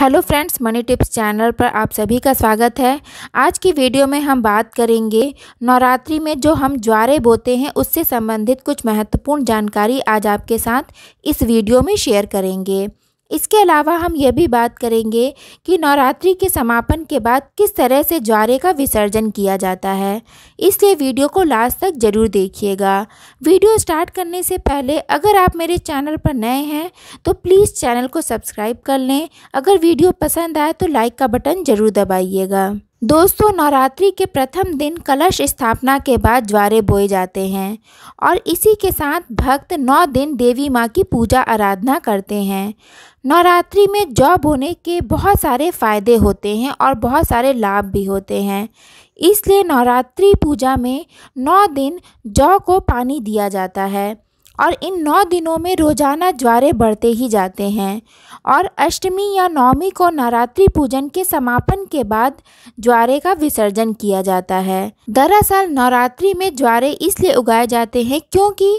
hello friends money tips channel पर आप सभी का स्वागत है आज की वीडियो में हम बात करेंगे नवरात्रि में जो हम ज्वारे बोते हैं उससे संबंधित कुछ महत्वपूर्ण जानकारी आज आपके साथ इस वीडियो में शेयर करेंगे इसके अलावा हम यह भी बात करेंगे कि नवरात्रि के समापन के बाद किस तरह से ज्वारे का विसर्जन किया जाता है इसलिए वीडियो को लास्ट तक ज़रूर देखिएगा वीडियो स्टार्ट करने से पहले अगर आप मेरे चैनल पर नए हैं तो प्लीज़ चैनल को सब्सक्राइब कर लें अगर वीडियो पसंद आए तो लाइक का बटन ज़रूर दबाइएगा दोस्तों नवरात्रि के प्रथम दिन कलश स्थापना के बाद ज्वारे बोए जाते हैं और इसी के साथ भक्त नौ दिन देवी माँ की पूजा आराधना करते हैं नवरात्रि में जौ बोने के बहुत सारे फ़ायदे होते हैं और बहुत सारे लाभ भी होते हैं इसलिए नवरात्रि पूजा में नौ दिन जौ को पानी दिया जाता है और इन नौ दिनों में रोज़ाना ज्वारे बढ़ते ही जाते हैं और अष्टमी या नवमी को नवरात्रि पूजन के समापन के बाद ज्वारे का विसर्जन किया जाता है दरअसल नवरात्रि में ज्वारे इसलिए उगाए जाते हैं क्योंकि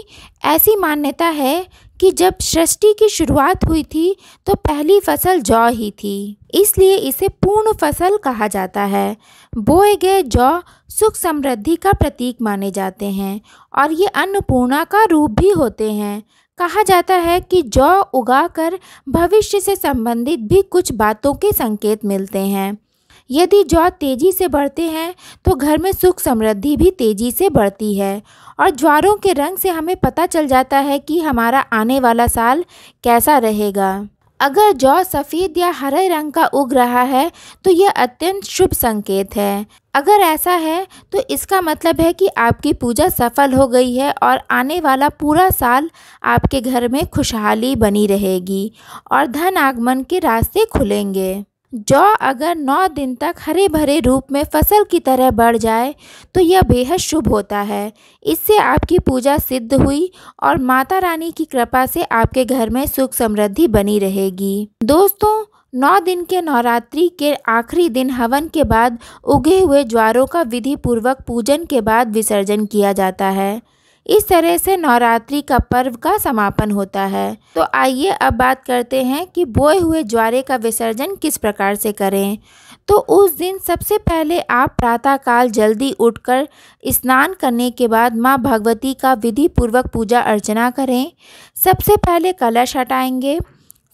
ऐसी मान्यता है कि जब सृष्टि की शुरुआत हुई थी तो पहली फसल जौ ही थी इसलिए इसे पूर्ण फसल कहा जाता है बोए गए जौ सुख समृद्धि का प्रतीक माने जाते हैं और ये अन्नपूर्णा का रूप भी होते हैं कहा जाता है कि जौ उगाकर भविष्य से संबंधित भी कुछ बातों के संकेत मिलते हैं यदि जौ तेज़ी से बढ़ते हैं तो घर में सुख समृद्धि भी तेज़ी से बढ़ती है और ज्वारों के रंग से हमें पता चल जाता है कि हमारा आने वाला साल कैसा रहेगा अगर जौ सफ़ेद या हरे रंग का उग रहा है तो यह अत्यंत शुभ संकेत है अगर ऐसा है तो इसका मतलब है कि आपकी पूजा सफल हो गई है और आने वाला पूरा साल आपके घर में खुशहाली बनी रहेगी और धन आगमन के रास्ते खुलेंगे जौ अगर नौ दिन तक हरे भरे रूप में फसल की तरह बढ़ जाए तो यह बेहद शुभ होता है इससे आपकी पूजा सिद्ध हुई और माता रानी की कृपा से आपके घर में सुख समृद्धि बनी रहेगी दोस्तों नौ दिन के नवरात्रि के आखिरी दिन हवन के बाद उगे हुए ज्वारों का विधि पूर्वक पूजन के बाद विसर्जन किया जाता है इस तरह से नवरात्रि का पर्व का समापन होता है तो आइए अब बात करते हैं कि बोए हुए ज्वारे का विसर्जन किस प्रकार से करें तो उस दिन सबसे पहले आप प्रातःकाल जल्दी उठकर स्नान करने के बाद माँ भगवती का विधि पूर्वक पूजा अर्चना करें सबसे पहले कलश हटाएंगे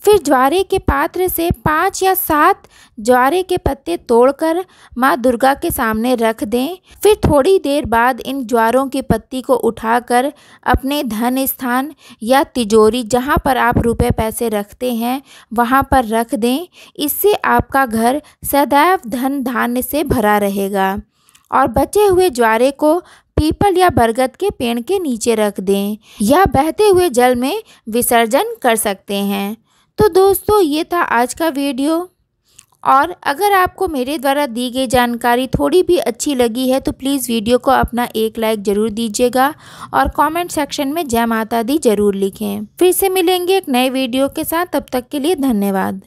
फिर ज्वारे के पात्र से पाँच या सात ज्वारे के पत्ते तोड़कर माँ दुर्गा के सामने रख दें फिर थोड़ी देर बाद इन ज्वारों की पत्ती को उठाकर अपने धन स्थान या तिजोरी जहाँ पर आप रुपए पैसे रखते हैं वहाँ पर रख दें इससे आपका घर सदैव धन धान्य से भरा रहेगा और बचे हुए ज्वारे को पीपल या बरगद के पेड़ के नीचे रख दें या बहते हुए जल में विसर्जन कर सकते हैं तो दोस्तों ये था आज का वीडियो और अगर आपको मेरे द्वारा दी गई जानकारी थोड़ी भी अच्छी लगी है तो प्लीज़ वीडियो को अपना एक लाइक ज़रूर दीजिएगा और कमेंट सेक्शन में जय माता दी ज़रूर लिखें फिर से मिलेंगे एक नए वीडियो के साथ तब तक के लिए धन्यवाद